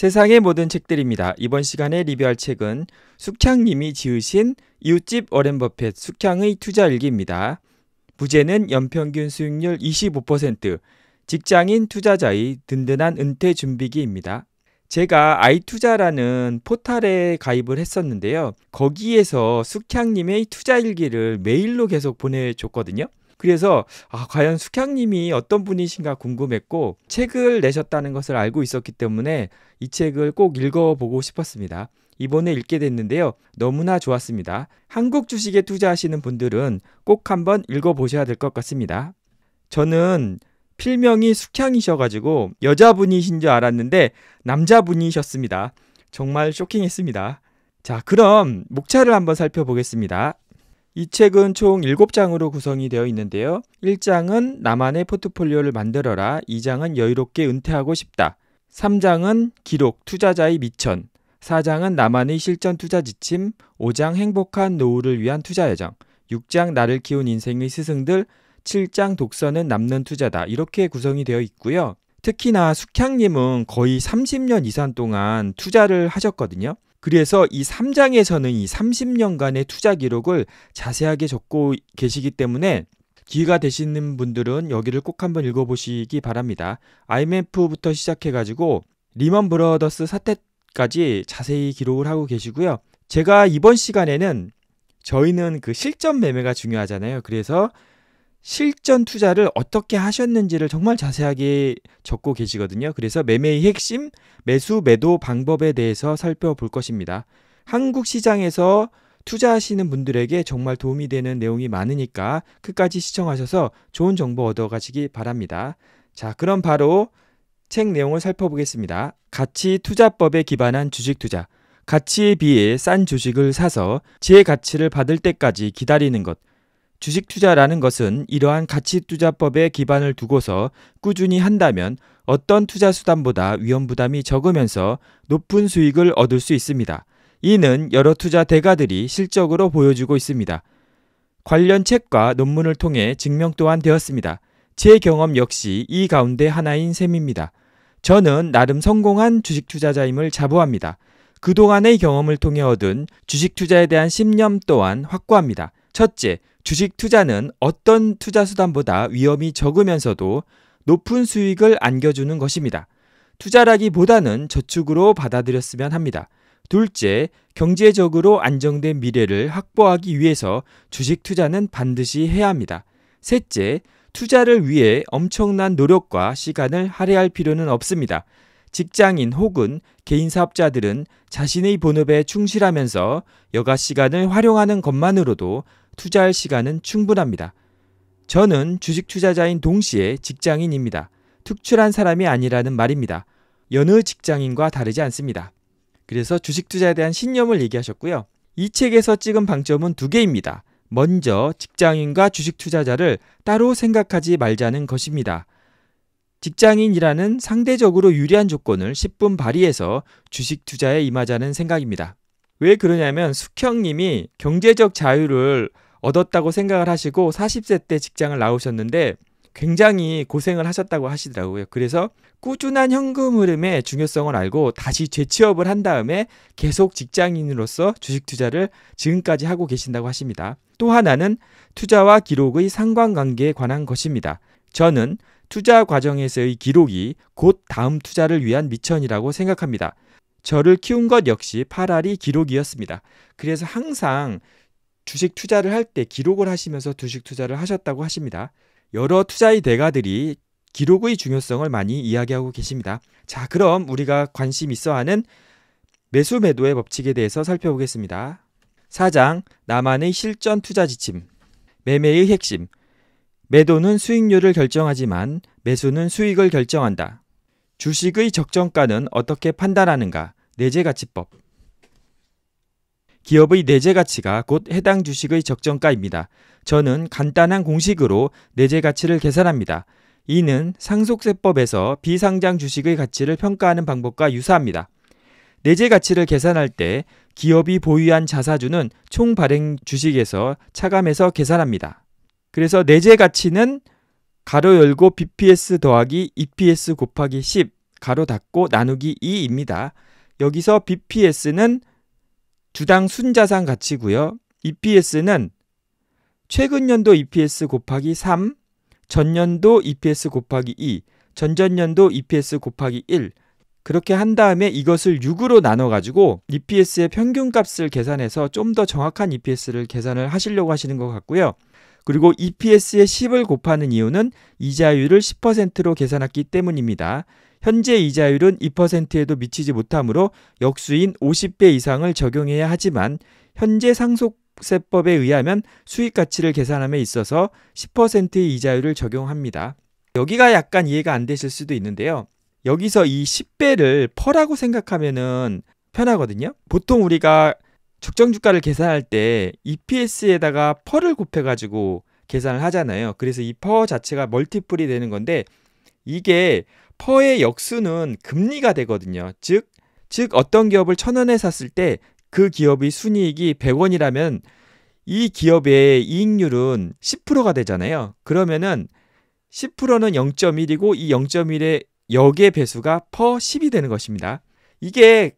세상의 모든 책들입니다. 이번 시간에 리뷰할 책은 숙향님이 지으신 이웃집 어렌 버핏 숙향의 투자 일기입니다. 부제는 연평균 수익률 25%, 직장인 투자자의 든든한 은퇴 준비기입니다. 제가 아이투자라는 포탈에 가입을 했었는데요. 거기에서 숙향님의 투자 일기를 메일로 계속 보내줬거든요. 그래서 아, 과연 숙향님이 어떤 분이신가 궁금했고 책을 내셨다는 것을 알고 있었기 때문에 이 책을 꼭 읽어보고 싶었습니다. 이번에 읽게 됐는데요. 너무나 좋았습니다. 한국 주식에 투자하시는 분들은 꼭 한번 읽어보셔야 될 것 같습니다. 저는 필명이 숙향이셔가지고 여자분이신 줄 알았는데 남자분이셨습니다. 정말 쇼킹했습니다. 자, 그럼 목차를 한번 살펴보겠습니다. 이 책은 총 7장으로 구성이 되어 있는데요. 1장은 나만의 포트폴리오를 만들어라. 2장은 여유롭게 은퇴하고 싶다. 3장은 기록, 투자자의 미천. 4장은 나만의 실전 투자 지침. 5장 행복한 노후를 위한 투자 여정. 6장 나를 키운 인생의 스승들. 7장 독서는 남는 투자다. 이렇게 구성이 되어 있고요. 특히나 숙향님은 거의 30년 이상 동안 투자를 하셨거든요. 그래서 이 3장에서는 이 30년간의 투자 기록을 자세하게 적고 계시기 때문에 기회가 되시는 분들은 여기를 꼭 한번 읽어보시기 바랍니다. IMF부터 시작해가지고 리먼 브러더스 사태까지 자세히 기록을 하고 계시고요. 제가 이번 시간에는 저희는 그 실전 매매가 중요하잖아요. 그래서 실전 투자를 어떻게 하셨는지를 정말 자세하게 적고 계시거든요. 그래서 매매의 핵심, 매수, 매도 방법에 대해서 살펴볼 것입니다. 한국 시장에서 투자하시는 분들에게 정말 도움이 되는 내용이 많으니까 끝까지 시청하셔서 좋은 정보 얻어가시기 바랍니다. 자, 그럼 바로 책 내용을 살펴보겠습니다. 가치 투자법에 기반한 주식 투자. 가치에 비해 싼 주식을 사서 제 가치를 받을 때까지 기다리는 것. 주식 투자라는 것은 이러한 가치 투자법에 기반을 두고서 꾸준히 한다면 어떤 투자 수단보다 위험 부담이 적으면서 높은 수익을 얻을 수 있습니다. 이는 여러 투자 대가들이 실적으로 보여주고 있습니다. 관련 책과 논문을 통해 증명 또한 되었습니다. 제 경험 역시 이 가운데 하나인 셈입니다. 저는 나름 성공한 주식 투자자임을 자부합니다. 그동안의 경험을 통해 얻은 주식 투자에 대한 신념 또한 확고합니다. 첫째, 주식 투자는 어떤 투자 수단보다 위험이 적으면서도 높은 수익을 안겨주는 것입니다. 투자라기보다는 저축으로 받아들였으면 합니다. 둘째, 경제적으로 안정된 미래를 확보하기 위해서 주식 투자는 반드시 해야 합니다. 셋째, 투자를 위해 엄청난 노력과 시간을 할애할 필요는 없습니다. 직장인 혹은 개인 사업자들은 자신의 본업에 충실하면서 여가 시간을 활용하는 것만으로도 투자할 시간은 충분합니다. 저는 주식 투자자인 동시에 직장인입니다. 특출한 사람이 아니라는 말입니다. 여느 직장인과 다르지 않습니다. 그래서 주식 투자에 대한 신념을 얘기하셨고요. 이 책에서 찍은 방점은 두 개입니다. 먼저 직장인과 주식 투자자를 따로 생각하지 말자는 것입니다. 직장인이라는 상대적으로 유리한 조건을 10분 발휘해서 주식 투자에 임하자는 생각입니다. 왜 그러냐면 숙형님이 경제적 자유를 얻었다고 생각을 하시고 40세 때 직장을 나오셨는데 굉장히 고생을 하셨다고 하시더라고요. 그래서 꾸준한 현금 흐름의 중요성을 알고 다시 재취업을 한 다음에 계속 직장인으로서 주식 투자를 지금까지 하고 계신다고 하십니다. 또 하나는 투자와 기록의 상관관계에 관한 것입니다. 저는 투자 과정에서의 기록이 곧 다음 투자를 위한 미천이라고 생각합니다. 저를 키운 것 역시 파라리 기록이었습니다. 그래서 항상 주식 투자를 할 때 기록을 하시면서 주식 투자를 하셨다고 하십니다. 여러 투자의 대가들이 기록의 중요성을 많이 이야기하고 계십니다. 자, 그럼 우리가 관심 있어 하는 매수 매도의 법칙에 대해서 살펴보겠습니다. 4장 나만의 실전 투자 지침 매매의 핵심 매도는 수익률을 결정하지만 매수는 수익을 결정한다. 주식의 적정가는 어떻게 판단하는가? 내재 가치법 기업의 내재 가치가 곧 해당 주식의 적정가입니다. 저는 간단한 공식으로 내재 가치를 계산합니다. 이는 상속세법에서 비상장 주식의 가치를 평가하는 방법과 유사합니다. 내재 가치를 계산할 때 기업이 보유한 자사주는 총 발행 주식에서 차감해서 계산합니다. 그래서 내재 가치는 가로 열고 BPS 더하기 EPS 곱하기 10 가로 닫고 나누기 2입니다. 여기서 BPS는 주당 순자산 가치고요. EPS는 최근 연도 EPS 곱하기 3, 전년도 EPS 곱하기 2, 전전년도 EPS 곱하기 1 그렇게 한 다음에 이것을 6으로 나눠 가지고 EPS의 평균 값을 계산해서 좀 더 정확한 EPS를 계산을 하시려고 하시는 것 같고요. 그리고 EPS의 10을 곱하는 이유는 이자율을 10%로 계산했기 때문입니다. 현재 이자율은 2%에도 미치지 못하므로 역수인 50배 이상을 적용해야 하지만 현재 상속세법에 의하면 수익 가치를 계산함에 있어서 10%의 이자율을 적용합니다. 여기가 약간 이해가 안 되실 수도 있는데요. 여기서 이 10배를 퍼라고 생각하면은 편하거든요. 보통 우리가 적정 주가를 계산할 때 EPS에다가 퍼를 곱해 가지고 계산을 하잖아요. 그래서 이 퍼 자체가 멀티플이 되는 건데 이게 퍼의 역수는 금리가 되거든요. 즉, 즉 어떤 기업을 천 원에 샀을 때 그 기업의 순이익이 100원이라면 이 기업의 이익률은 10%가 되잖아요. 그러면은 10%는 0.1이고 이 0.1의 역의 배수가 퍼 10이 되는 것입니다. 이게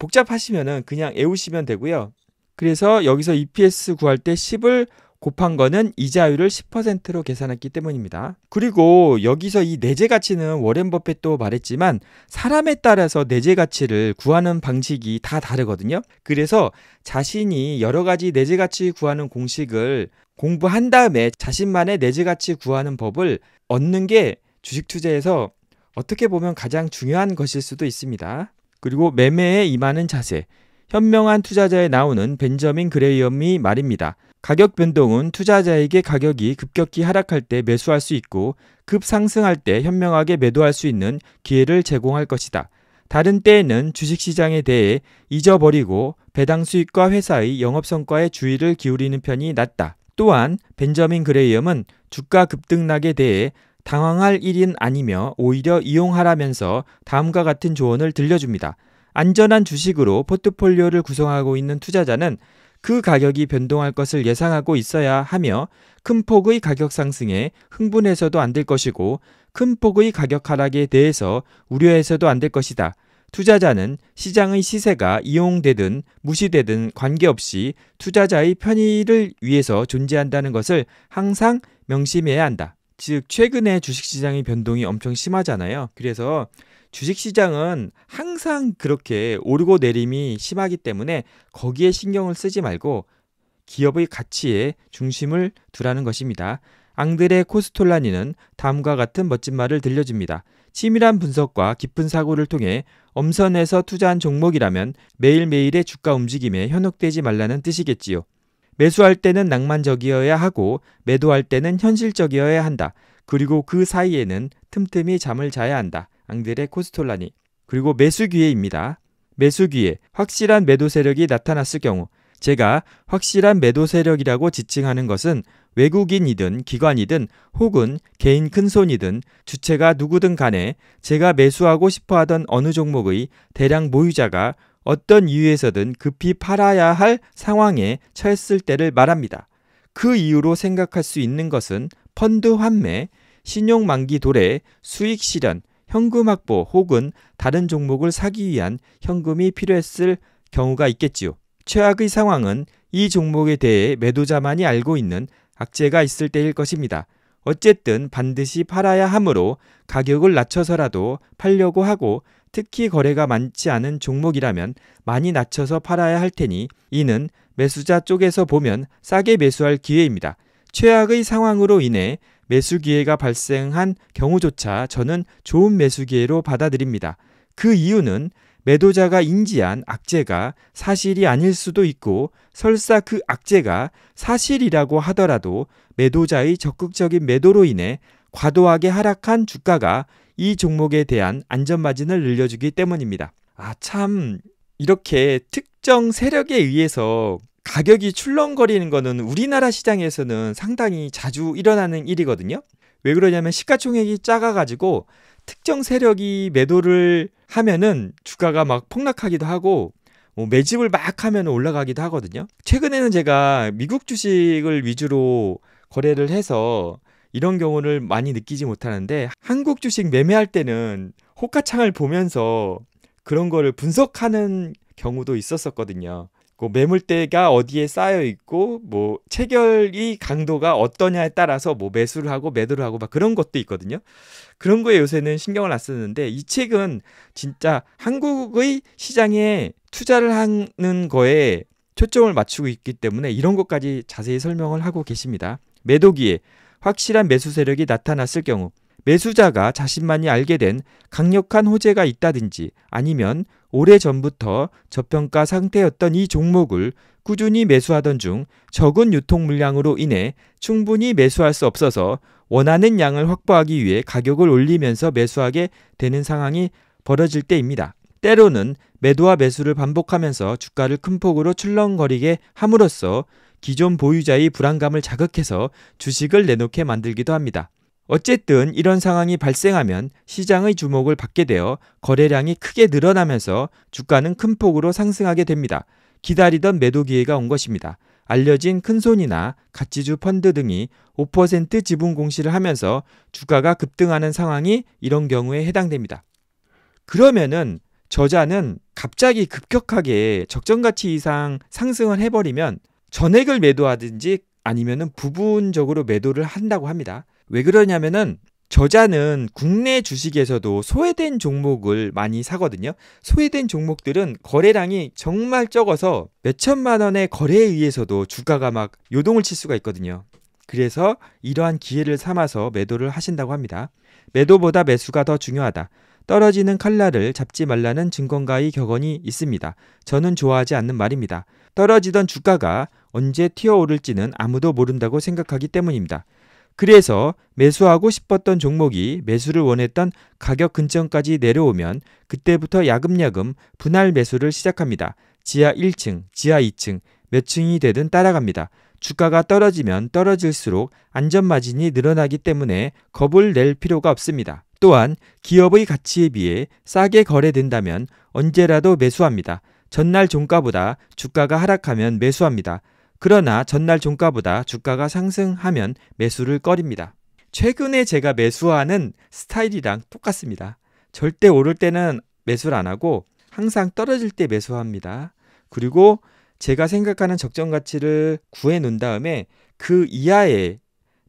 복잡하시면은 그냥 외우시면 되고요. 그래서 여기서 EPS 구할 때 10을 곱한 거는 이자율을 10%로 계산했기 때문입니다. 그리고 여기서 이 내재 가치는 워렌 버핏도 말했지만 사람에 따라서 내재 가치를 구하는 방식이 다 다르거든요. 그래서 자신이 여러 가지 내재 가치 구하는 공식을 공부한 다음에 자신만의 내재 가치 구하는 법을 얻는 게 주식 투자에서 어떻게 보면 가장 중요한 것일 수도 있습니다. 그리고 매매에 임하는 자세. 현명한 투자자에 나오는 벤저민 그레이엄이 말입니다. 가격 변동은 투자자에게 가격이 급격히 하락할 때 매수할 수 있고 급상승할 때 현명하게 매도할 수 있는 기회를 제공할 것이다. 다른 때에는 주식시장에 대해 잊어버리고 배당 수익과 회사의 영업성과에 주의를 기울이는 편이 낫다. 또한 벤저민 그레이엄은 주가 급등락에 대해 당황할 일은 아니며 오히려 이용하라면서 다음과 같은 조언을 들려줍니다. 안전한 주식으로 포트폴리오를 구성하고 있는 투자자는 그 가격이 변동할 것을 예상하고 있어야 하며 큰 폭의 가격 상승에 흥분해서도 안 될 것이고 큰 폭의 가격 하락에 대해서 우려해서도 안 될 것이다. 투자자는 시장의 시세가 이용되든 무시되든 관계없이 투자자의 편의를 위해서 존재한다는 것을 항상 명심해야 한다. 즉, 최근에 주식시장의 변동이 엄청 심하잖아요. 그래서 주식시장은 항상 그렇게 오르고 내림이 심하기 때문에 거기에 신경을 쓰지 말고 기업의 가치에 중심을 두라는 것입니다. 앙드레 코스톨라니는 다음과 같은 멋진 말을 들려줍니다. 치밀한 분석과 깊은 사고를 통해 엄선해서 투자한 종목이라면 매일매일의 주가 움직임에 현혹되지 말라는 뜻이겠지요. 매수할 때는 낭만적이어야 하고 매도할 때는 현실적이어야 한다. 그리고 그 사이에는 틈틈이 잠을 자야 한다. 앙드레 코스톨라니. 그리고 매수 기회입니다. 매수 기회. 확실한 매도 세력이 나타났을 경우 제가 확실한 매도 세력이라고 지칭하는 것은 외국인이든 기관이든 혹은 개인 큰손이든 주체가 누구든 간에 제가 매수하고 싶어 하던 어느 종목의 대량 보유자가 어떤 이유에서든 급히 팔아야 할 상황에 처했을 때를 말합니다. 그 이유로 생각할 수 있는 것은 펀드 환매, 신용 만기 도래, 수익 실현, 현금 확보 혹은 다른 종목을 사기 위한 현금이 필요했을 경우가 있겠지요. 최악의 상황은 이 종목에 대해 매도자만이 알고 있는 악재가 있을 때일 것입니다. 어쨌든 반드시 팔아야 하므로 가격을 낮춰서라도 팔려고 하고 특히 거래가 많지 않은 종목이라면 많이 낮춰서 팔아야 할 테니 이는 매수자 쪽에서 보면 싸게 매수할 기회입니다. 최악의 상황으로 인해 매수 기회가 발생한 경우조차 저는 좋은 매수 기회로 받아들입니다. 그 이유는 매도자가 인지한 악재가 사실이 아닐 수도 있고 설사 그 악재가 사실이라고 하더라도 매도자의 적극적인 매도로 인해 과도하게 하락한 주가가 이 종목에 대한 안전마진을 늘려주기 때문입니다. 아, 참, 이렇게 특정 세력에 의해서 가격이 출렁거리는 거는 우리나라 시장에서는 상당히 자주 일어나는 일이거든요. 왜 그러냐면 시가총액이 작아가지고 특정 세력이 매도를 하면은 주가가 막 폭락하기도 하고 뭐 매집을 막 하면 올라가기도 하거든요. 최근에는 제가 미국 주식을 위주로 거래를 해서 이런 경우를 많이 느끼지 못하는데 한국 주식 매매할 때는 호가창을 보면서 그런 거를 분석하는 경우도 있었었거든요. 그 매물대가 어디에 쌓여 있고 뭐 체결이 강도가 어떠냐에 따라서 뭐 매수를 하고 매도를 하고 막 그런 것도 있거든요. 그런 거에 요새는 신경을 안 쓰는데 이 책은 진짜 한국의 시장에 투자를 하는 거에 초점을 맞추고 있기 때문에 이런 것까지 자세히 설명을 하고 계십니다. 매도기에 확실한 매수 세력이 나타났을 경우 매수자가 자신만이 알게 된 강력한 호재가 있다든지 아니면 오래전부터 저평가 상태였던 이 종목을 꾸준히 매수하던 중 적은 유통 물량으로 인해 충분히 매수할 수 없어서 원하는 양을 확보하기 위해 가격을 올리면서 매수하게 되는 상황이 벌어질 때입니다. 때로는 매도와 매수를 반복하면서 주가를 큰 폭으로 출렁거리게 함으로써 기존 보유자의 불안감을 자극해서 주식을 내놓게 만들기도 합니다. 어쨌든 이런 상황이 발생하면 시장의 주목을 받게 되어 거래량이 크게 늘어나면서 주가는 큰 폭으로 상승하게 됩니다. 기다리던 매도 기회가 온 것입니다. 알려진 큰손이나 가치주 펀드 등이 5% 지분 공시를 하면서 주가가 급등하는 상황이 이런 경우에 해당됩니다. 그러면은 저자는 갑자기 급격하게 적정 가치 이상 상승을 해버리면 전액을 매도하든지 아니면은 부분적으로 매도를 한다고 합니다. 왜 그러냐면은 저자는 국내 주식에서도 소외된 종목을 많이 사거든요. 소외된 종목들은 거래량이 정말 적어서 몇천만 원의 거래에 의해서도 주가가 막 요동을 칠 수가 있거든요. 그래서 이러한 기회를 삼아서 매도를 하신다고 합니다. 매도보다 매수가 더 중요하다. 떨어지는 칼날을 잡지 말라는 증권가의 격언이 있습니다. 저는 좋아하지 않는 말입니다. 떨어지던 주가가 언제 튀어오를지는 아무도 모른다고 생각하기 때문입니다. 그래서 매수하고 싶었던 종목이 매수를 원했던 가격 근처까지 내려오면 그때부터 야금야금 분할 매수를 시작합니다. 지하 1층, 지하 2층, 몇 층이 되든 따라갑니다. 주가가 떨어지면 떨어질수록 안전마진이 늘어나기 때문에 겁을 낼 필요가 없습니다. 또한 기업의 가치에 비해 싸게 거래된다면 언제라도 매수합니다. 전날 종가보다 주가가 하락하면 매수합니다. 그러나 전날 종가보다 주가가 상승하면 매수를 꺼립니다. 최근에 제가 매수하는 스타일이랑 똑같습니다. 절대 오를 때는 매수를 안 하고 항상 떨어질 때 매수합니다. 그리고 제가 생각하는 적정 가치를 구해 놓은 다음에 그 이하에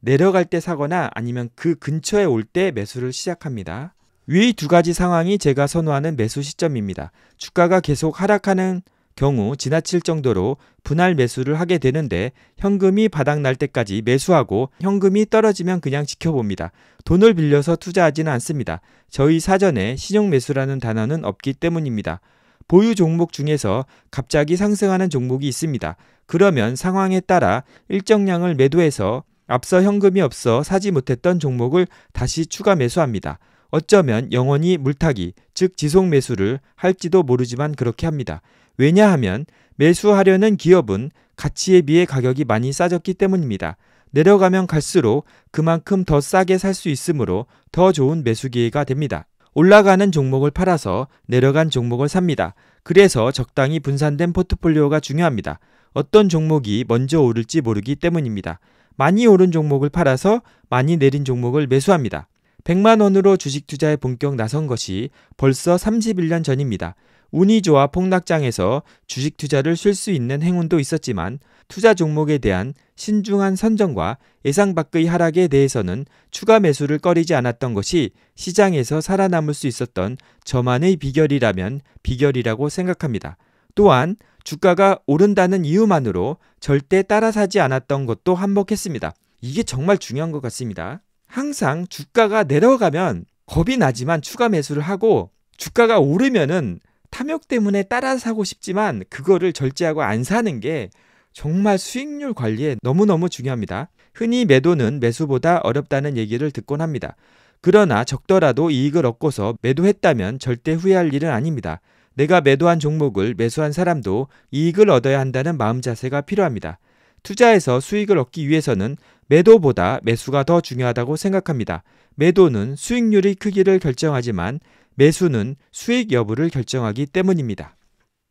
내려갈 때 사거나 아니면 그 근처에 올 때 매수를 시작합니다. 위 두 가지 상황이 제가 선호하는 매수 시점입니다. 주가가 계속 하락하는 경우 지나칠 정도로 분할 매수를 하게 되는데 현금이 바닥날 때까지 매수하고 현금이 떨어지면 그냥 지켜봅니다. 돈을 빌려서 투자하지는 않습니다. 저희 사전에 신용 매수라는 단어는 없기 때문입니다. 보유 종목 중에서 갑자기 상승하는 종목이 있습니다. 그러면 상황에 따라 일정량을 매도해서 앞서 현금이 없어 사지 못했던 종목을 다시 추가 매수합니다. 어쩌면 영원히 물타기, 즉 지속 매수를 할지도 모르지만 그렇게 합니다. 왜냐하면 매수하려는 기업은 가치에 비해 가격이 많이 싸졌기 때문입니다. 내려가면 갈수록 그만큼 더 싸게 살 수 있으므로 더 좋은 매수 기회가 됩니다. 올라가는 종목을 팔아서 내려간 종목을 삽니다. 그래서 적당히 분산된 포트폴리오가 중요합니다. 어떤 종목이 먼저 오를지 모르기 때문입니다. 많이 오른 종목을 팔아서 많이 내린 종목을 매수합니다. 100만 원으로 주식 투자에 본격 나선 것이 벌써 31년 전입니다. 운이 좋아 폭락장에서 주식 투자를 쉴 수 있는 행운도 있었지만 투자 종목에 대한 신중한 선정과 예상 밖의 하락에 대해서는 추가 매수를 꺼리지 않았던 것이 시장에서 살아남을 수 있었던 저만의 비결이라면 비결이라고 생각합니다. 또한 주가가 오른다는 이유만으로 절대 따라사지 않았던 것도 한몫했습니다. 이게 정말 중요한 것 같습니다. 항상 주가가 내려가면 겁이 나지만 추가 매수를 하고 주가가 오르면은 탐욕 때문에 따라 사고 싶지만 그거를 절제하고 안 사는 게 정말 수익률 관리에 너무너무 중요합니다. 흔히 매도는 매수보다 어렵다는 얘기를 듣곤 합니다. 그러나 적더라도 이익을 얻고서 매도했다면 절대 후회할 일은 아닙니다. 내가 매도한 종목을 매수한 사람도 이익을 얻어야 한다는 마음 자세가 필요합니다. 투자에서 수익을 얻기 위해서는 매도보다 매수가 더 중요하다고 생각합니다. 매도는 수익률의 크기를 결정하지만 매수는 수익 여부를 결정하기 때문입니다.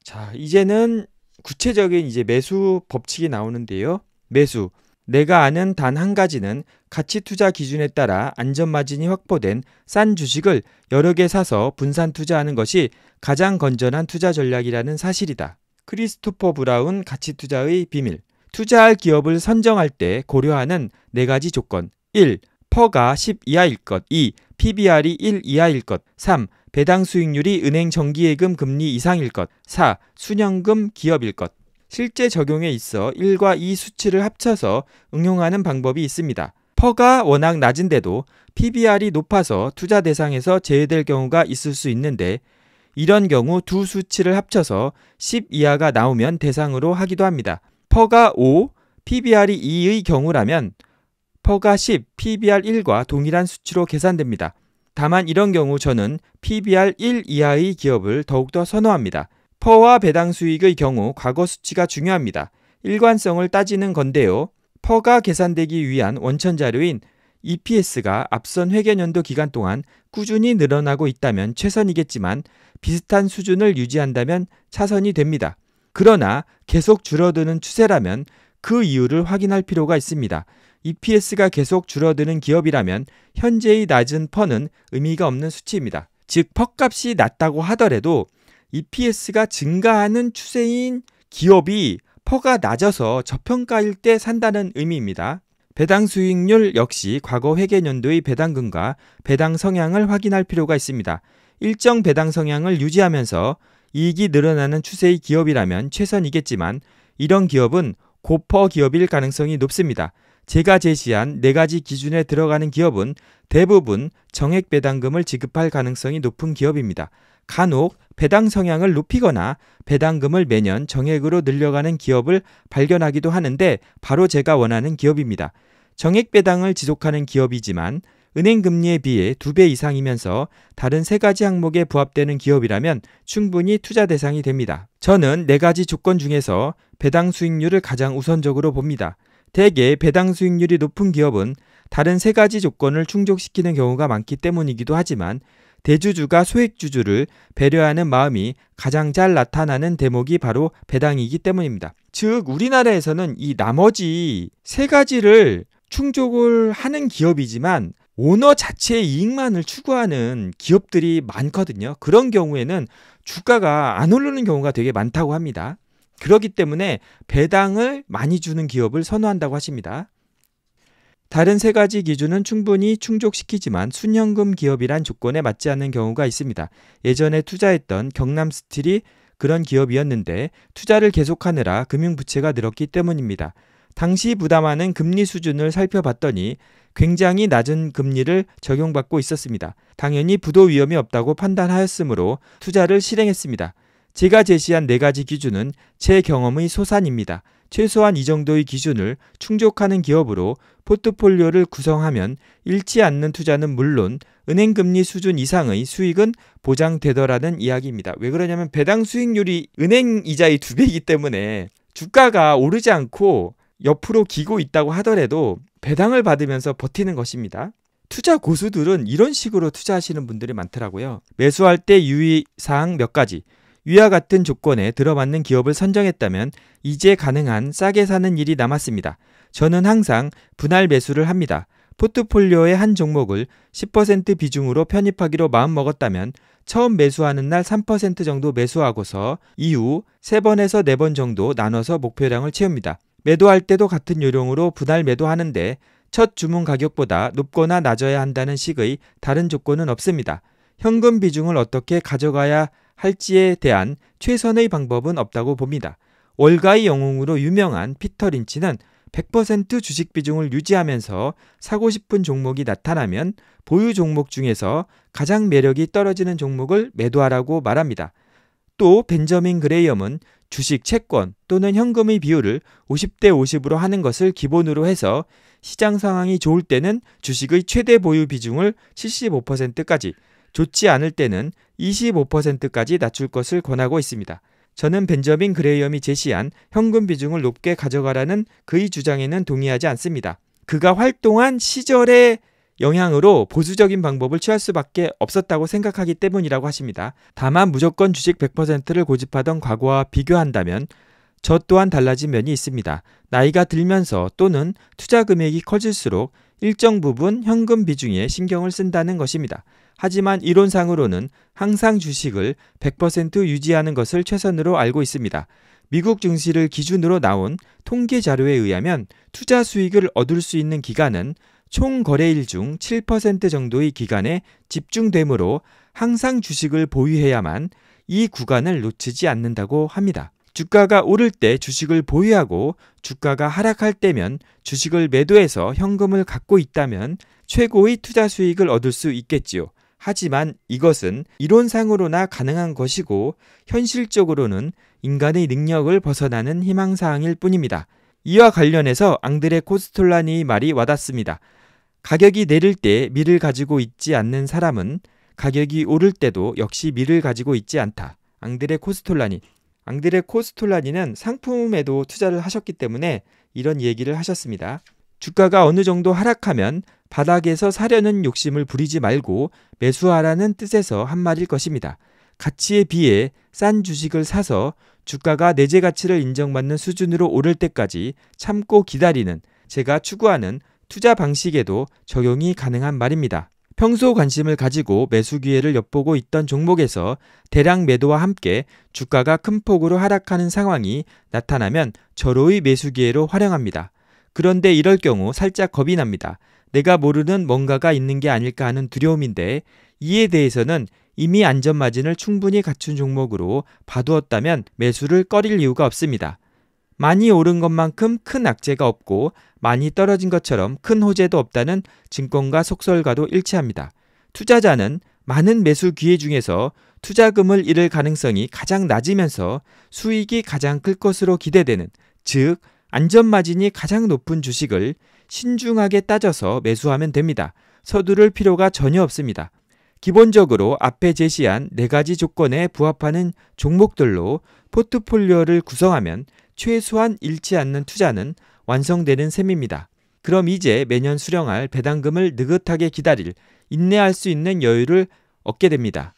자, 이제는 구체적인 이제 매수 법칙이 나오는데요. 매수. 내가 아는 단 한 가지는 가치 투자 기준에 따라 안전 마진이 확보된 싼 주식을 여러 개 사서 분산 투자하는 것이 가장 건전한 투자 전략이라는 사실이다. 크리스토퍼 브라운 가치 투자의 비밀. 투자할 기업을 선정할 때 고려하는 네 가지 조건. 1. 퍼가 10 이하일 것. 2. PBR이 1 이하일 것. 3. 배당 수익률이 은행 정기예금 금리 이상일 것. 4. 순현금 기업일 것. 실제 적용에 있어 1과 2 수치를 합쳐서 응용하는 방법이 있습니다. 퍼가 워낙 낮은데도 PBR이 높아서 투자 대상에서 제외될 경우가 있을 수 있는데 이런 경우 두 수치를 합쳐서 10 이하가 나오면 대상으로 하기도 합니다. 퍼가 5, PBR이 2의 경우라면 퍼가 10, PBR 1과 동일한 수치로 계산됩니다. 다만 이런 경우 저는 PBR 1 이하의 기업을 더욱더 선호합니다. 퍼와 배당 수익의 경우 과거 수치가 중요합니다. 일관성을 따지는 건데요. 퍼가 계산되기 위한 원천 자료인 EPS가 앞선 회계년도 기간 동안 꾸준히 늘어나고 있다면 최선이겠지만 비슷한 수준을 유지한다면 차선이 됩니다. 그러나 계속 줄어드는 추세라면 그 이유를 확인할 필요가 있습니다. EPS가 계속 줄어드는 기업이라면 현재의 낮은 퍼는 의미가 없는 수치입니다. 즉, 퍼값이 낮다고 하더라도 EPS가 증가하는 추세인 기업이 퍼가 낮아서 저평가일 때 산다는 의미입니다. 배당 수익률 역시 과거 회계년도의 배당금과 배당 성향을 확인할 필요가 있습니다. 일정 배당 성향을 유지하면서 이익이 늘어나는 추세의 기업이라면 최선이겠지만 이런 기업은 고퍼 기업일 가능성이 높습니다. 제가 제시한 네 가지 기준에 들어가는 기업은 대부분 정액 배당금을 지급할 가능성이 높은 기업입니다. 간혹 배당 성향을 높이거나 배당금을 매년 정액으로 늘려가는 기업을 발견하기도 하는데 바로 제가 원하는 기업입니다. 정액 배당을 지속하는 기업이지만 은행 금리에 비해 2배 이상이면서 다른 세 가지 항목에 부합되는 기업이라면 충분히 투자 대상이 됩니다. 저는 네 가지 조건 중에서 배당 수익률을 가장 우선적으로 봅니다. 대개 배당 수익률이 높은 기업은 다른 세 가지 조건을 충족시키는 경우가 많기 때문이기도 하지만 대주주가 소액주주를 배려하는 마음이 가장 잘 나타나는 대목이 바로 배당이기 때문입니다. 즉, 우리나라에서는 이 나머지 세 가지를 충족을 하는 기업이지만 오너 자체의 이익만을 추구하는 기업들이 많거든요. 그런 경우에는 주가가 안 오르는 경우가 되게 많다고 합니다. 그렇기 때문에 배당을 많이 주는 기업을 선호한다고 하십니다. 다른 세 가지 기준은 충분히 충족시키지만 순현금 기업이란 조건에 맞지 않는 경우가 있습니다. 예전에 투자했던 경남스틸이 그런 기업이었는데 투자를 계속하느라 금융부채가 늘었기 때문입니다. 당시 부담하는 금리 수준을 살펴봤더니 굉장히 낮은 금리를 적용받고 있었습니다. 당연히 부도 위험이 없다고 판단하였으므로 투자를 실행했습니다. 제가 제시한 네 가지 기준은 제 경험의 소산입니다. 최소한 이 정도의 기준을 충족하는 기업으로 포트폴리오를 구성하면 잃지 않는 투자는 물론 은행 금리 수준 이상의 수익은 보장되더라는 이야기입니다. 왜 그러냐면 배당 수익률이 은행 이자의 두 배이기 때문에 주가가 오르지 않고 옆으로 기고 있다고 하더라도 배당을 받으면서 버티는 것입니다. 투자 고수들은 이런 식으로 투자하시는 분들이 많더라고요. 매수할 때 유의사항 몇 가지, 위와 같은 조건에 들어맞는 기업을 선정했다면 이제 가능한 싸게 사는 일이 남았습니다. 저는 항상 분할 매수를 합니다. 포트폴리오의 한 종목을 10% 비중으로 편입하기로 마음먹었다면 처음 매수하는 날 3% 정도 매수하고서 이후 3번에서 4번 정도 나눠서 목표량을 채웁니다. 매도할 때도 같은 요령으로 분할 매도하는데 첫 주문 가격보다 높거나 낮아야 한다는 식의 다른 조건은 없습니다. 현금 비중을 어떻게 가져가야 할지에 대한 최선의 방법은 없다고 봅니다. 월가의 영웅으로 유명한 피터 린치는 100% 주식 비중을 유지하면서 사고 싶은 종목이 나타나면 보유 종목 중에서 가장 매력이 떨어지는 종목을 매도하라고 말합니다. 또 벤저민 그레이엄은 주식, 채권 또는 현금의 비율을 50대 50으로 하는 것을 기본으로 해서 시장 상황이 좋을 때는 주식의 최대 보유 비중을 75%까지, 좋지 않을 때는 25%까지 낮출 것을 권하고 있습니다. 저는 벤저민 그레이엄이 제시한 현금 비중을 높게 가져가라는 그의 주장에는 동의하지 않습니다. 그가 활동한 시절의 영향으로 보수적인 방법을 취할 수밖에 없었다고 생각하기 때문이라고 하십니다. 다만 무조건 주식 100%를 고집하던 과거와 비교한다면 저 또한 달라진 면이 있습니다. 나이가 들면서 또는 투자 금액이 커질수록 일정 부분 현금 비중에 신경을 쓴다는 것입니다. 하지만 이론상으로는 항상 주식을 100% 유지하는 것을 최선으로 알고 있습니다. 미국 증시를 기준으로 나온 통계 자료에 의하면 투자 수익을 얻을 수 있는 기간은 총 거래일 중 7% 정도의 기간에 집중되므로 항상 주식을 보유해야만 이 구간을 놓치지 않는다고 합니다. 주가가 오를 때 주식을 보유하고 주가가 하락할 때면 주식을 매도해서 현금을 갖고 있다면 최고의 투자 수익을 얻을 수 있겠지요. 하지만 이것은 이론상으로나 가능한 것이고 현실적으로는 인간의 능력을 벗어나는 희망사항일 뿐입니다. 이와 관련해서 앙드레 코스톨라니 말이 와닿습니다. 가격이 내릴 때 미를 가지고 있지 않는 사람은 가격이 오를 때도 역시 미를 가지고 있지 않다. 앙드레 코스톨라니. 앙드레 코스톨라니는 상품에도 투자를 하셨기 때문에 이런 얘기를 하셨습니다. 주가가 어느 정도 하락하면 바닥에서 사려는 욕심을 부리지 말고 매수하라는 뜻에서 한 말일 것입니다. 가치에 비해 싼 주식을 사서 주가가 내재 가치를 인정받는 수준으로 오를 때까지 참고 기다리는 제가 추구하는 투자 방식에도 적용이 가능한 말입니다. 평소 관심을 가지고 매수 기회를 엿보고 있던 종목에서 대량 매도와 함께 주가가 큰 폭으로 하락하는 상황이 나타나면 저로의 매수 기회로 활용합니다. 그런데 이럴 경우 살짝 겁이 납니다. 내가 모르는 뭔가가 있는 게 아닐까 하는 두려움인데 이에 대해서는 이미 안전마진을 충분히 갖춘 종목으로 봐두었다면 매수를 꺼릴 이유가 없습니다. 많이 오른 것만큼 큰 악재가 없고 많이 떨어진 것처럼 큰 호재도 없다는 증권가 속설과도 일치합니다. 투자자는 많은 매수 기회 중에서 투자금을 잃을 가능성이 가장 낮으면서 수익이 가장 클 것으로 기대되는 즉 안전마진이 가장 높은 주식을 신중하게 따져서 매수하면 됩니다. 서두를 필요가 전혀 없습니다. 기본적으로 앞에 제시한 네 가지 조건에 부합하는 종목들로 포트폴리오를 구성하면 최소한 잃지 않는 투자는 완성되는 셈입니다. 그럼 이제 매년 수령할 배당금을 느긋하게 기다릴 인내할 수 있는 여유를 얻게 됩니다.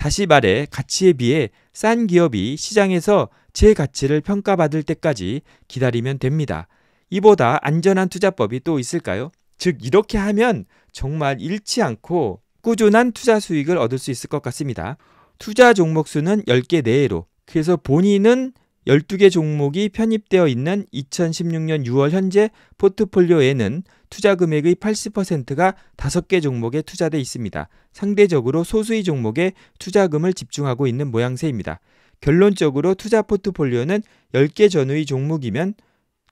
다시 말해 가치에 비해 싼 기업이 시장에서 제 가치를 평가받을 때까지 기다리면 됩니다. 이보다 안전한 투자법이 또 있을까요? 즉, 이렇게 하면 정말 잃지 않고 꾸준한 투자 수익을 얻을 수 있을 것 같습니다. 투자 종목 수는 10개 내외로. 그래서 본인은 12개 종목이 편입되어 있는 2016년 6월 현재 포트폴리오에는 투자 금액의 80%가 5개 종목에 투자돼 있습니다. 상대적으로 소수의 종목에 투자금을 집중하고 있는 모양새입니다. 결론적으로 투자 포트폴리오는 10개 전후의 종목이면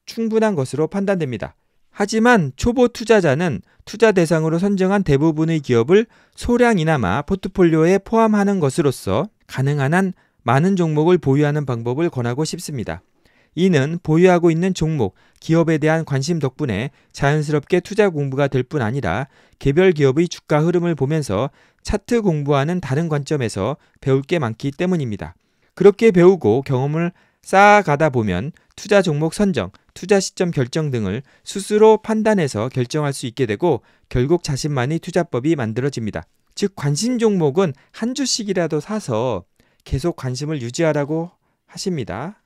충분한 것으로 판단됩니다. 하지만 초보 투자자는 투자 대상으로 선정한 대부분의 기업을 소량이나마 포트폴리오에 포함하는 것으로서 가능한 한 많은 종목을 보유하는 방법을 권하고 싶습니다. 이는 보유하고 있는 종목, 기업에 대한 관심 덕분에 자연스럽게 투자 공부가 될 뿐 아니라 개별 기업의 주가 흐름을 보면서 차트 공부와는 다른 관점에서 배울 게 많기 때문입니다. 그렇게 배우고 경험을 쌓아가다 보면 투자 종목 선정, 투자 시점 결정 등을 스스로 판단해서 결정할 수 있게 되고 결국 자신만의 투자법이 만들어집니다. 즉 관심 종목은 한 주씩이라도 사서 계속 관심을 유지하라고 하십니다.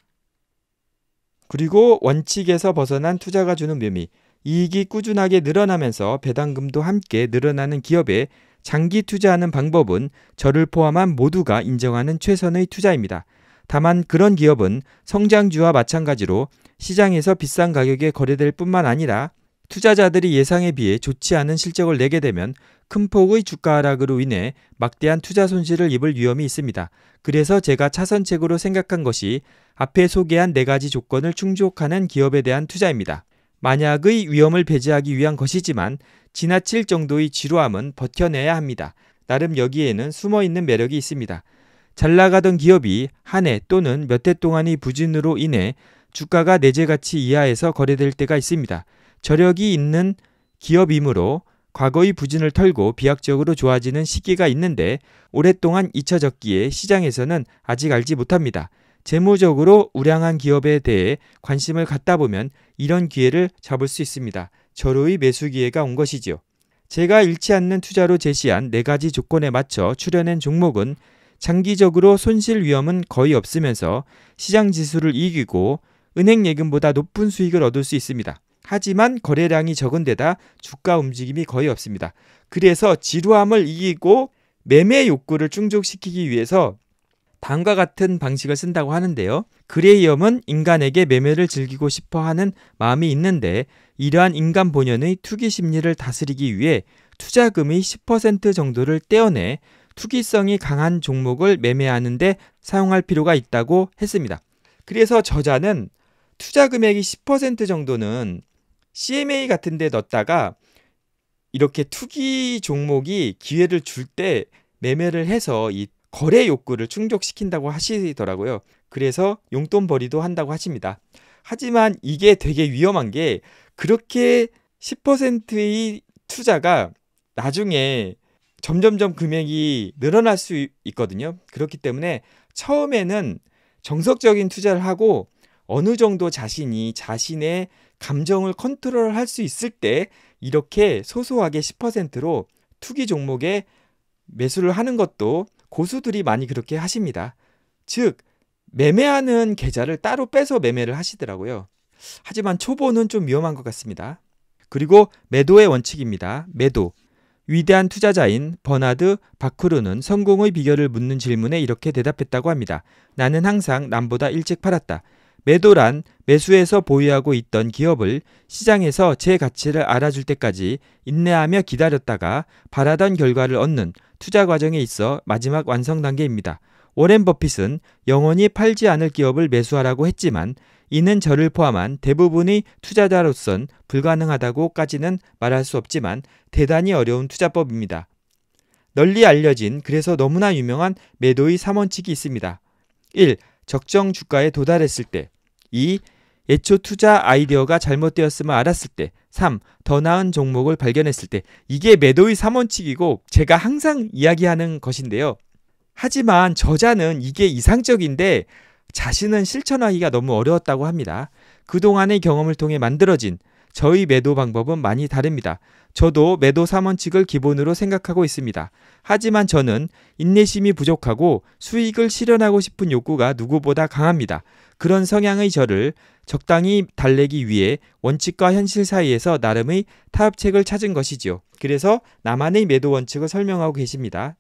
그리고 원칙에서 벗어난 투자가 주는 묘미, 이익이 꾸준하게 늘어나면서 배당금도 함께 늘어나는 기업에 장기 투자하는 방법은 저를 포함한 모두가 인정하는 최선의 투자입니다. 다만 그런 기업은 성장주와 마찬가지로 시장에서 비싼 가격에 거래될 뿐만 아니라 투자자들이 예상에 비해 좋지 않은 실적을 내게 되면 큰 폭의 주가 하락으로 인해 막대한 투자 손실을 입을 위험이 있습니다. 그래서 제가 차선책으로 생각한 것이 앞에 소개한 네 가지 조건을 충족하는 기업에 대한 투자입니다. 만약의 위험을 배제하기 위한 것이지만 지나칠 정도의 지루함은 버텨내야 합니다. 나름 여기에는 숨어 있는 매력이 있습니다. 잘 나가던 기업이 한 해 또는 몇 해 동안의 부진으로 인해 주가가 내재 가치 이하에서 거래될 때가 있습니다. 저력이 있는 기업이므로 과거의 부진을 털고 비약적으로 좋아지는 시기가 있는데 오랫동안 잊혀졌기에 시장에서는 아직 알지 못합니다. 재무적으로 우량한 기업에 대해 관심을 갖다 보면 이런 기회를 잡을 수 있습니다. 절호의 매수 기회가 온 것이지요. 제가 잃지 않는 투자로 제시한 네 가지 조건에 맞춰 출연한 종목은 장기적으로 손실 위험은 거의 없으면서 시장 지수를 이기고 은행 예금보다 높은 수익을 얻을 수 있습니다. 하지만 거래량이 적은 데다 주가 움직임이 거의 없습니다. 그래서 지루함을 이기고 매매 욕구를 충족시키기 위해서 다음과 같은 방식을 쓴다고 하는데요. 그레이엄은 인간에게 매매를 즐기고 싶어 하는 마음이 있는데 이러한 인간 본연의 투기 심리를 다스리기 위해 투자금의 10% 정도를 떼어내 투기성이 강한 종목을 매매하는데 사용할 필요가 있다고 했습니다. 그래서 저자는 투자 금액이 10% 정도는 CMA 같은 데 넣었다가 이렇게 투기 종목이 기회를 줄 때 매매를 해서 이 거래 욕구를 충족시킨다고 하시더라고요. 그래서 용돈벌이도 한다고 하십니다. 하지만 이게 되게 위험한 게 그렇게 10%의 투자가 나중에 점점점 금액이 늘어날 수 있거든요. 그렇기 때문에 처음에는 정석적인 투자를 하고 어느 정도 자신이 자신의 감정을 컨트롤할 수 있을 때 이렇게 소소하게 10%로 투기 종목에 매수를 하는 것도 고수들이 많이 그렇게 하십니다. 즉 매매하는 계좌를 따로 빼서 매매를 하시더라고요. 하지만 초보는 좀 위험한 것 같습니다. 그리고 매도의 원칙입니다. 매도. 위대한 투자자인 버나드 바쿠르는 성공의 비결을 묻는 질문에 이렇게 대답했다고 합니다. 나는 항상 남보다 일찍 팔았다. 매도란 매수에서 보유하고 있던 기업을 시장에서 제 가치를 알아줄 때까지 인내하며 기다렸다가 바라던 결과를 얻는 투자 과정에 있어 마지막 완성 단계입니다. 워렌 버핏은 영원히 팔지 않을 기업을 매수하라고 했지만 이는 저를 포함한 대부분의 투자자로선 불가능하다고까지는 말할 수 없지만 대단히 어려운 투자법입니다. 널리 알려진 그래서 너무나 유명한 매도의 3원칙이 있습니다. 1. 적정 주가에 도달했을 때 2. 애초 투자 아이디어가 잘못되었음을 알았을 때 3. 더 나은 종목을 발견했을 때 이게 매도의 3원칙이고 제가 항상 이야기하는 것인데요. 하지만 저자는 이게 이상적인데 자신은 실천하기가 너무 어려웠다고 합니다. 그동안의 경험을 통해 만들어진 저희 매도 방법은 많이 다릅니다. 저도 매도 3원칙을 기본으로 생각하고 있습니다. 하지만 저는 인내심이 부족하고 수익을 실현하고 싶은 욕구가 누구보다 강합니다. 그런 성향의 저를 적당히 달래기 위해 원칙과 현실 사이에서 나름의 타협책을 찾은 것이지요. 그래서 나만의 매도 원칙을 설명하고 계십니다.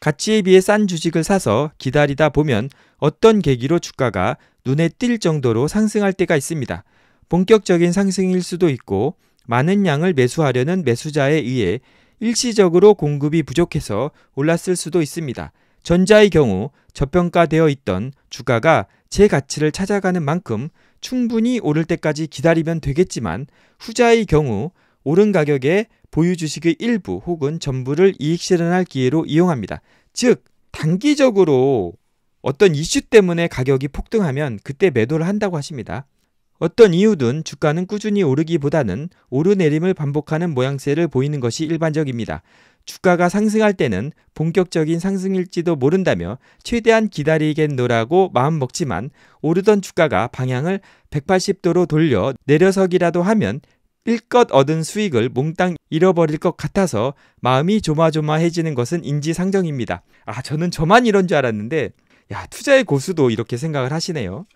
가치에 비해 싼 주식을 사서 기다리다 보면 어떤 계기로 주가가 눈에 띌 정도로 상승할 때가 있습니다. 본격적인 상승일 수도 있고 많은 양을 매수하려는 매수자에 의해 일시적으로 공급이 부족해서 올랐을 수도 있습니다. 전자의 경우 저평가되어 있던 주가가 제 가치를 찾아가는 만큼 충분히 오를 때까지 기다리면 되겠지만 후자의 경우 오른 가격에 보유 주식의 일부 혹은 전부를 이익 실현할 기회로 이용합니다. 즉, 단기적으로 어떤 이슈 때문에 가격이 폭등하면 그때 매도를 한다고 하십니다. 어떤 이유든 주가는 꾸준히 오르기보다는 오르내림을 반복하는 모양새를 보이는 것이 일반적입니다. 주가가 상승할 때는 본격적인 상승일지도 모른다며 최대한 기다리겠노라고 마음 먹지만 오르던 주가가 방향을 180도로 돌려 내려서기라도 하면 일껏 얻은 수익을 몽땅 잃어버릴 것 같아서 마음이 조마조마해지는 것은 인지상정입니다. 아, 저는 저만 이런 줄 알았는데, 야, 투자의 고수도 이렇게 생각을 하시네요.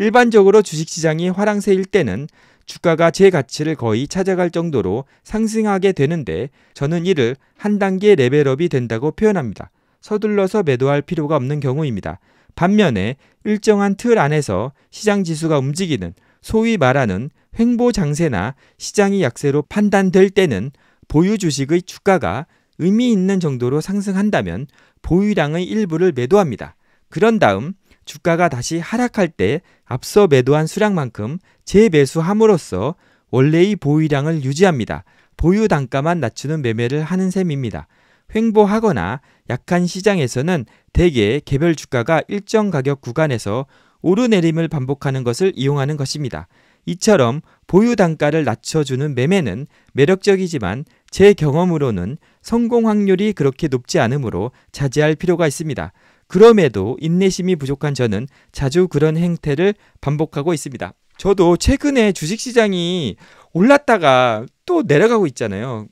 일반적으로 주식시장이 화랑세일 때는 주가가 제 가치를 거의 찾아갈 정도로 상승하게 되는데 저는 이를 한 단계 레벨업이 된다고 표현합니다. 서둘러서 매도할 필요가 없는 경우입니다. 반면에 일정한 틀 안에서 시장 지수가 움직이는 소위 말하는 횡보 장세나 시장이 약세로 판단될 때는 보유 주식의 주가가 의미 있는 정도로 상승한다면 보유량의 일부를 매도합니다. 그런 다음 주가가 다시 하락할 때 앞서 매도한 수량만큼 재매수함으로써 원래의 보유량을 유지합니다. 보유 단가만 낮추는 매매를 하는 셈입니다. 횡보하거나 약한 시장에서는 대개 개별 주가가 일정 가격 구간에서 오르내림을 반복하는 것을 이용하는 것입니다. 이처럼 보유 단가를 낮춰주는 매매는 매력적이지만 제 경험으로는 성공 확률이 그렇게 높지 않으므로 자제할 필요가 있습니다. 그럼에도 인내심이 부족한 저는 자주 그런 행태를 반복하고 있습니다. 저도 최근에 주식시장이 올랐다가 또 내려가고 있잖아요.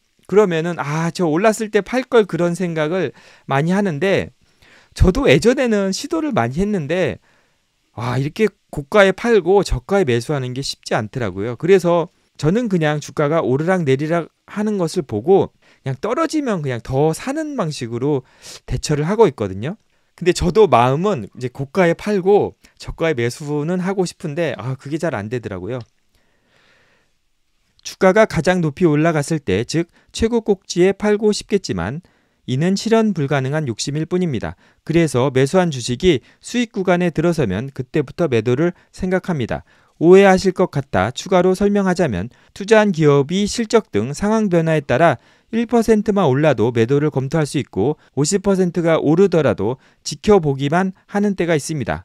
그러면은 아, 저 올랐을 때 팔 걸 그런 생각을 많이 하는데 저도 예전에는 시도를 많이 했는데 아, 이렇게 고가에 팔고 저가에 매수하는 게 쉽지 않더라고요. 그래서 저는 그냥 주가가 오르락 내리락 하는 것을 보고 그냥 떨어지면 그냥 더 사는 방식으로 대처를 하고 있거든요. 근데 저도 마음은 이제 고가에 팔고 저가에 매수는 하고 싶은데 아 그게 잘 안 되더라고요. 주가가 가장 높이 올라갔을 때, 즉 최고 꼭지에 팔고 싶겠지만 이는 실현 불가능한 욕심일 뿐입니다. 그래서 매수한 주식이 수익 구간에 들어서면 그때부터 매도를 생각합니다. 오해하실 것 같다 추가로 설명하자면 투자한 기업이 실적 등 상황 변화에 따라 1%만 올라도 매도를 검토할 수 있고 50%가 오르더라도 지켜보기만 하는 때가 있습니다.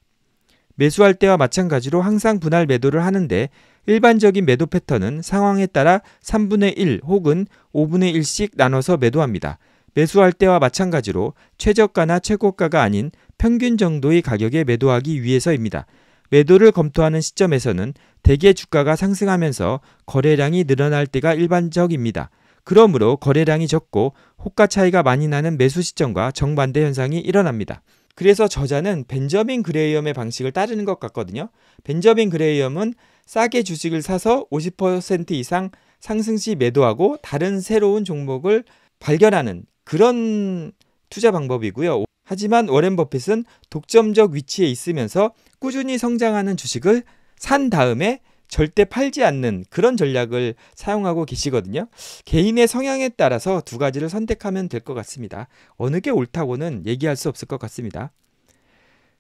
매수할 때와 마찬가지로 항상 분할 매도를 하는데 일반적인 매도 패턴은 상황에 따라 3분의 1 혹은 5분의 1씩 나눠서 매도합니다. 매수할 때와 마찬가지로 최저가나 최고가가 아닌 평균 정도의 가격에 매도하기 위해서입니다. 매도를 검토하는 시점에서는 대개 주가가 상승하면서 거래량이 늘어날 때가 일반적입니다. 그러므로 거래량이 적고 호가 차이가 많이 나는 매수 시점과 정반대 현상이 일어납니다. 그래서 저자는 벤저민 그레이엄의 방식을 따르는 것 같거든요. 벤저민 그레이엄은 싸게 주식을 사서 50% 이상 상승 시 매도하고 다른 새로운 종목을 발견하는 그런 투자 방법이고요. 하지만 워렌 버핏은 독점적 위치에 있으면서 꾸준히 성장하는 주식을 산 다음에 절대 팔지 않는 그런 전략을 사용하고 계시거든요. 개인의 성향에 따라서 두 가지를 선택하면 될 것 같습니다. 어느 게 옳다고는 얘기할 수 없을 것 같습니다.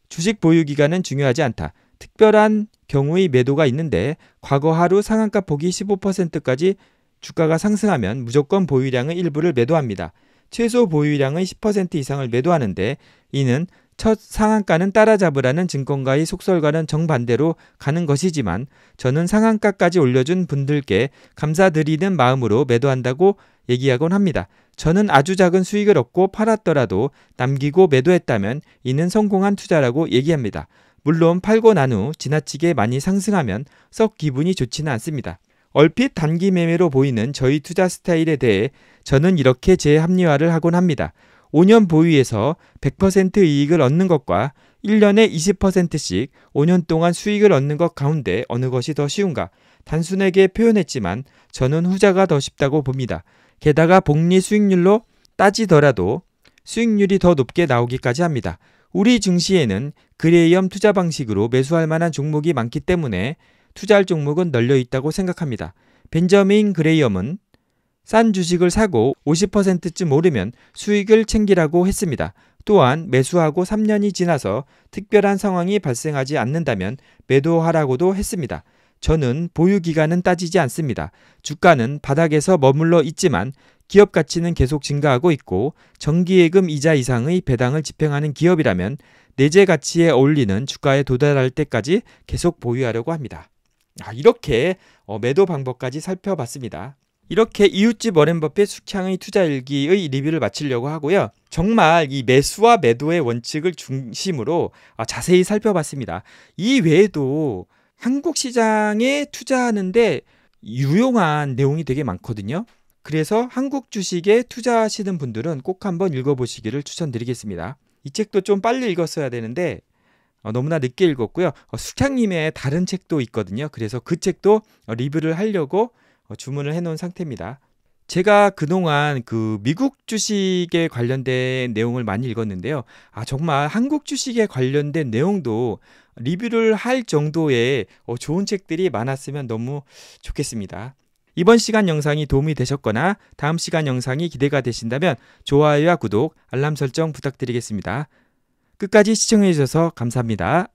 주식 보유 기간은 중요하지 않다. 특별한 경우의 매도가 있는데 과거 하루 상한가 폭이 15%까지 주가가 상승하면 무조건 보유량의 일부를 매도합니다. 최소 보유량의 10% 이상을 매도하는데 이는 첫 상한가는 따라잡으라는 증권가의 속설과는 정반대로 가는 것이지만 저는 상한가까지 올려준 분들께 감사드리는 마음으로 매도한다고 얘기하곤 합니다. 저는 아주 작은 수익을 얻고 팔았더라도 남기고 매도했다면 이는 성공한 투자라고 얘기합니다. 물론 팔고 난 후 지나치게 많이 상승하면 썩 기분이 좋지는 않습니다. 얼핏 단기 매매로 보이는 저희 투자 스타일에 대해 저는 이렇게 재합리화를 하곤 합니다. 5년 보유해서100% 이익을 얻는 것과 1년에 20%씩 5년 동안 수익을 얻는 것 가운데 어느 것이 더 쉬운가? 단순하게 표현했지만 저는 후자가 더 쉽다고 봅니다. 게다가 복리 수익률로 따지더라도 수익률이 더 높게 나오기까지 합니다. 우리 증시에는 그레이엄 투자 방식으로 매수할 만한 종목이 많기 때문에 투자할 종목은 널려 있다고 생각합니다. 벤저민 그레이엄은 싼 주식을 사고 50%쯤 오르면 수익을 챙기라고 했습니다. 또한 매수하고 3년이 지나서 특별한 상황이 발생하지 않는다면 매도하라고도 했습니다. 저는 보유 기간은 따지지 않습니다. 주가는 바닥에서 머물러 있지만 기업 가치는 계속 증가하고 있고 정기예금 이자 이상의 배당을 집행하는 기업이라면 내재 가치에 어울리는 주가에 도달할 때까지 계속 보유하려고 합니다. 아, 이렇게 어, 매도 방법까지 살펴봤습니다. 이렇게 이웃집 워렌 버핏 숙향의 투자 일기의 리뷰를 마치려고 하고요. 정말 이 매수와 매도의 원칙을 중심으로 아, 자세히 살펴봤습니다. 이 외에도 한국 시장에 투자하는데 유용한 내용이 되게 많거든요. 그래서 한국 주식에 투자하시는 분들은 꼭 한번 읽어보시기를 추천드리겠습니다. 이 책도 좀 빨리 읽었어야 되는데 어, 너무나 늦게 읽었고요. 어, 숙향님의 다른 책도 있거든요. 그래서 그 책도 리뷰를 하려고 어, 주문을 해놓은 상태입니다. 제가 그동안 그 미국 주식에 관련된 내용을 많이 읽었는데요. 아, 정말 한국 주식에 관련된 내용도 리뷰를 할 정도의 어, 좋은 책들이 많았으면 너무 좋겠습니다. 이번 시간 영상이 도움이 되셨거나 다음 시간 영상이 기대가 되신다면 좋아요와 구독, 알람 설정 부탁드리겠습니다. 끝까지 시청해주셔서 감사합니다.